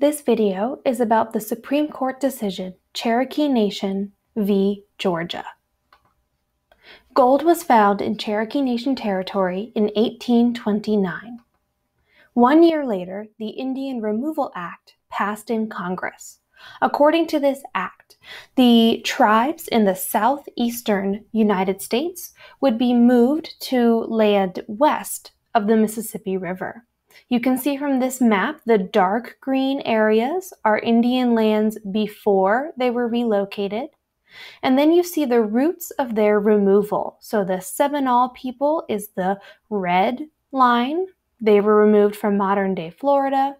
This video is about the Supreme Court decision Cherokee Nation v. Georgia. Gold was found in Cherokee Nation territory in 1829. One year later, the Indian Removal Act passed in Congress. According to this act, the tribes in the southeastern United States would be moved to land west of the Mississippi River. You can see from this map the dark green areas are Indian lands before they were relocated. And then you see the roots of their removal. So the Seminole people is the red line. They were removed from modern day Florida.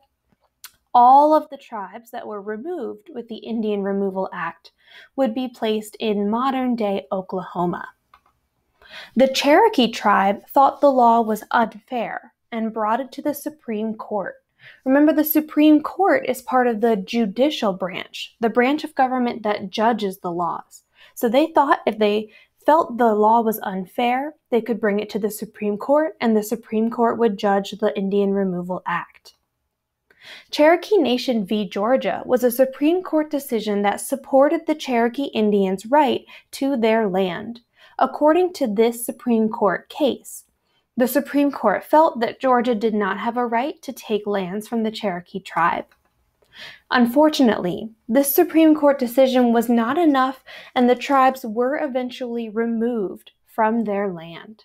All of the tribes that were removed with the Indian Removal Act would be placed in modern day Oklahoma. The Cherokee tribe thought the law was unfair and brought it to the Supreme Court. Remember, the Supreme Court is part of the judicial branch, the branch of government that judges the laws. So they thought if they felt the law was unfair, they could bring it to the Supreme Court and the Supreme Court would judge the Indian Removal Act. Cherokee Nation v. Georgia was a Supreme Court decision that supported the Cherokee Indians' right to their land. According to this Supreme Court case, the Supreme Court felt that Georgia did not have a right to take lands from the Cherokee tribe. Unfortunately, this Supreme Court decision was not enough, and the tribes were eventually removed from their land.